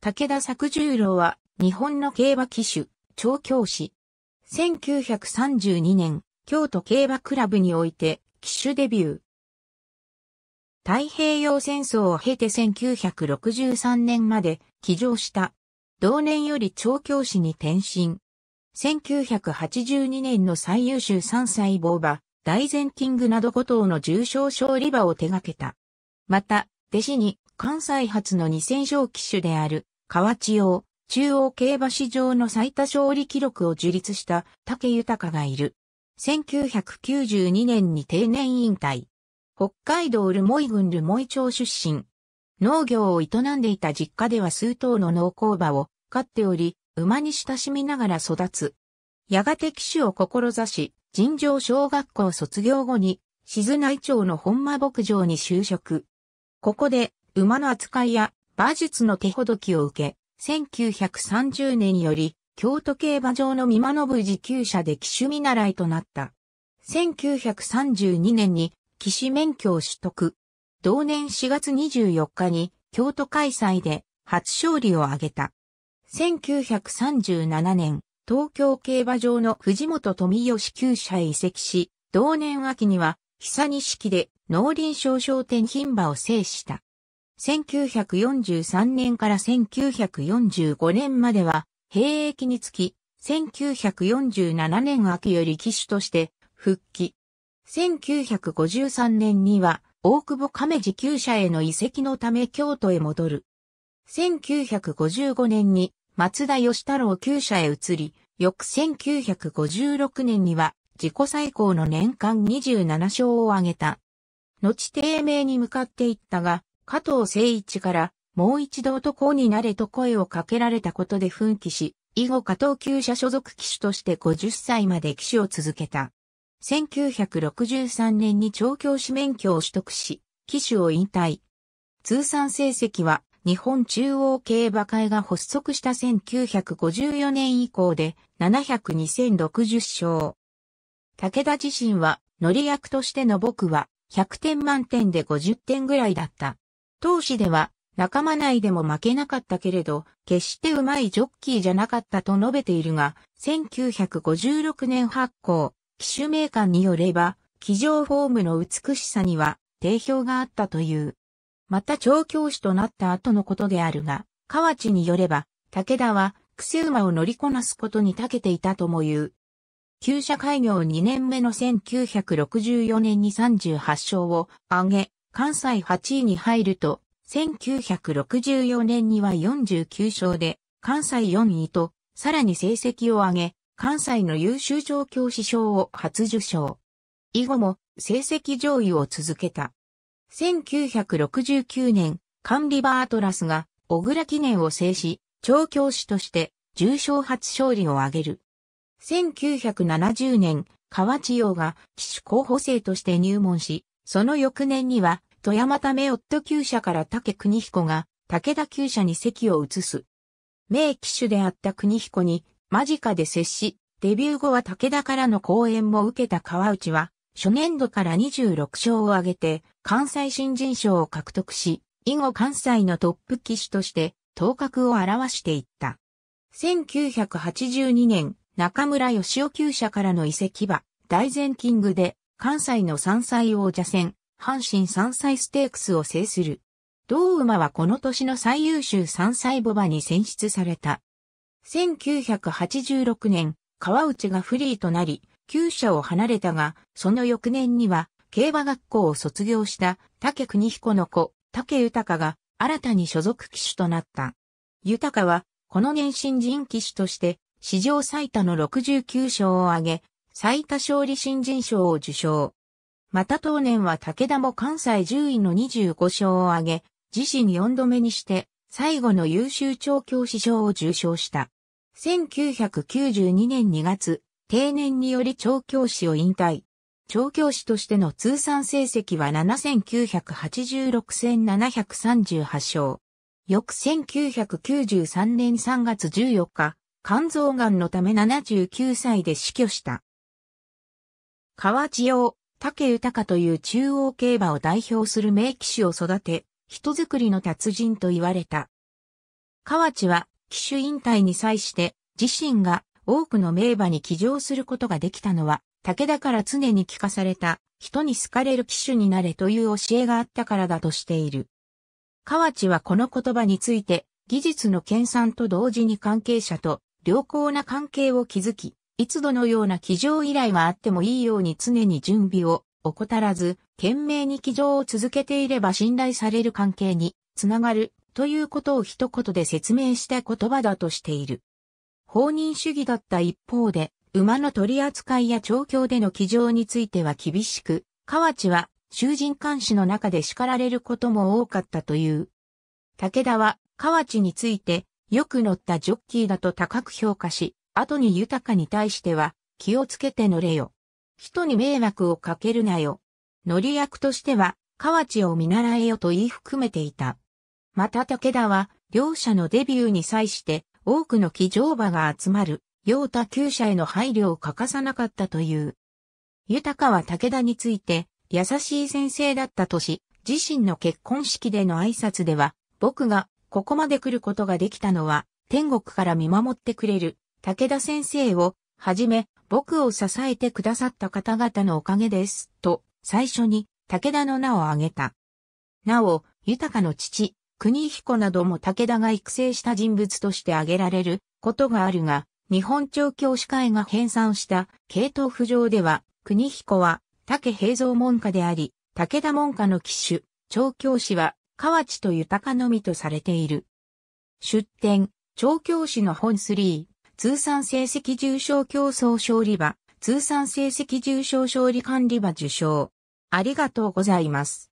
武田作十郎は、日本の競馬騎手、調教師。1932年、京都競馬クラブにおいて、騎手デビュー。太平洋戦争を経て1963年まで、騎乗した。同年より調教師に転身。1982年の最優秀3歳棒馬、大前キングなど5頭の重賞勝利馬を手掛けた。また、弟子に関西初の二戦勝騎手である河内王、中央競馬史上の最多勝利記録を樹立した竹豊がいる。1992年に定年引退。北海道留萌郡留萌町出身。農業を営んでいた実家では数頭の農耕馬を飼っており、馬に親しみながら育つ。やがて騎手を志し、尋常小学校卒業後に、静内町の本間牧場に就職。ここで、馬の扱いや馬術の手ほどきを受け、1930年より京都競馬場の見間信自給車で騎手見習いとなった。1932年に騎士免許を取得。同年4月24日に京都開催で初勝利を挙げた。1937年、東京競馬場の藤本富吉厩舎へ移籍し、同年秋には、久西式で農林商商店品馬を制した。1943年から1945年までは、兵役につき、1947年秋より騎手として復帰。1953年には、大久保亀治厩舎への移籍のため京都へ戻る。1955年に松田義太郎厩舎へ移り、翌1956年には自己最高の年間27勝を挙げた。後低迷に向かっていったが、加藤誠一から、もう一度男になれと声をかけられたことで奮起し、以後加藤級舎所属騎手として50歳まで騎手を続けた。1963年に調教師免許を取得し、騎手を引退。通算成績は日本中央競馬会が発足した1954年以降で702,060勝。武田自身は乗り役としての僕は100点満点で50点ぐらいだった。当時では仲間内でも負けなかったけれど、決してうまいジョッキーじゃなかったと述べているが、1956年発行、機種名ーによれば、機上フォームの美しさには定評があったという。また調教師となった後のことであるが、河内によれば、武田は、癖馬を乗りこなすことに長けていたとも言う。旧社開業2年目の1964年に38勝を挙げ、関西8位に入ると、1964年には49勝で、関西4位と、さらに成績を上げ、関西の優秀状況師賞を初受賞。以後も成績上位を続けた。1969年、カンリバートラスが小倉記念を制し、調教師として重賞初勝利を挙げる。1970年、河内洋が騎手候補生として入門し、その翌年には、富山め夫厩舎から竹国彦が、武田厩舎に席を移す。名騎手であった国彦に、間近で接し、デビュー後は武田からの講演も受けた川内は、初年度から26勝を挙げて、関西新人賞を獲得し、以後関西のトップ騎手として、頭角を表していった。1982年、中村義雄厩舎からの移籍は、大前キングで関西の山菜王者戦、阪神山菜ステークスを制する。同馬はこの年の最優秀山菜母馬に選出された。1986年、川内がフリーとなり、旧社を離れたが、その翌年には、競馬学校を卒業した竹国彦の子、竹豊が新たに所属騎手となった。豊は、この年新人騎手として、史上最多の69勝を挙げ、最多勝利新人賞を受賞。また当年は武田も関西10位の25勝を挙げ、自身4度目にして最後の優秀調教師賞を受賞した。1992年2月、定年により調教師を引退。調教師としての通算成績は7986戦738勝。翌1993年3月14日、肝臓癌のため79歳で死去した。河内洋、竹豊という中央競馬を代表する名騎手を育て、人づくりの達人と言われた。河内は、騎手引退に際して、自身が多くの名馬に騎乗することができたのは、武田から常に聞かされた、人に好かれる騎手になれという教えがあったからだとしている。河内はこの言葉について、技術の研鑽と同時に関係者と良好な関係を築き、いつどのような騎乗依頼があってもいいように常に準備を怠らず、懸命に騎乗を続けていれば信頼される関係につながるということを一言で説明した言葉だとしている。放任主義だった一方で、馬の取り扱いや調教での騎乗については厳しく、河内は囚人監視の中で叱られることも多かったという。武田は河内についてよく乗ったジョッキーだと高く評価し、後に豊かに対しては、気をつけて乗れよ。人に迷惑をかけるなよ。乗り役としては、河内を見習えよと言い含めていた。また武田は、両者のデビューに際して、多くの騎乗馬が集まる、陽太厩舎への配慮を欠かさなかったという。豊は武田について、優しい先生だったとし、自身の結婚式での挨拶では、僕がここまで来ることができたのは、天国から見守ってくれる武田先生を、はじめ、僕を支えてくださった方々のおかげです、と、最初に、武田の名を挙げた。なお、豊かの父、国彦なども武田が育成した人物として挙げられることがあるが、日本調教師会が編纂した系統浮上では、国彦は武平蔵門下であり、武田門下の騎手、調教師は河内と豊かのみとされている。出典、調教師の本3、通算成績重賞競争勝利馬、通算成績重賞勝利管理馬受賞。ありがとうございます。